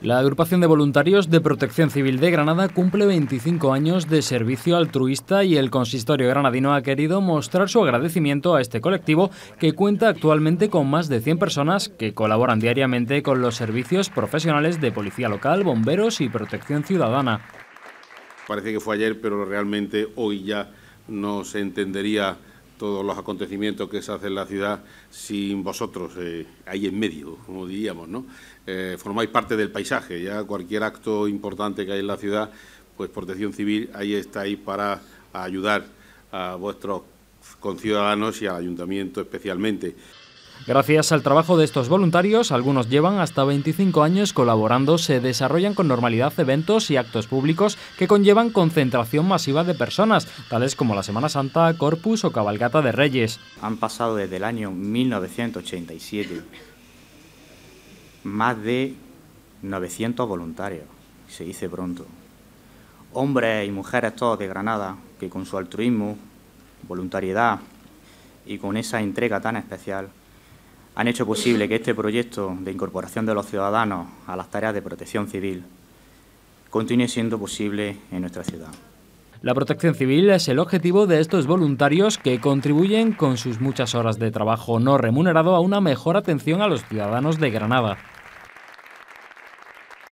La agrupación de voluntarios de Protección Civil de Granada cumple 25 años de servicio altruista y el consistorio granadino ha querido mostrar su agradecimiento a este colectivo que cuenta actualmente con más de 100 personas que colaboran diariamente con los servicios profesionales de policía local, bomberos y protección ciudadana. Parece que fue ayer, pero realmente hoy ya no se entendería todos los acontecimientos que se hacen en la ciudad sin vosotros, eh, ahí en medio, como diríamos, ¿no? Eh, formáis parte del paisaje, ya cualquier acto importante que hay en la ciudad, pues Protección Civil ahí estáis para ayudar a vuestros conciudadanos y al ayuntamiento especialmente. Gracias al trabajo de estos voluntarios, algunos llevan hasta 25 años colaborando, se desarrollan con normalidad eventos y actos públicos que conllevan concentración masiva de personas, tales como la Semana Santa, Corpus o Cabalgata de Reyes. Han pasado desde el año 1987 más de 900 voluntarios, se dice pronto. Hombres y mujeres todos de Granada, que con su altruismo, voluntariedad y con esa entrega tan especial han hecho posible que este proyecto de incorporación de los ciudadanos a las tareas de protección civil continúe siendo posible en nuestra ciudad. La protección civil es el objetivo de estos voluntarios que contribuyen con sus muchas horas de trabajo no remunerado a una mejor atención a los ciudadanos de Granada.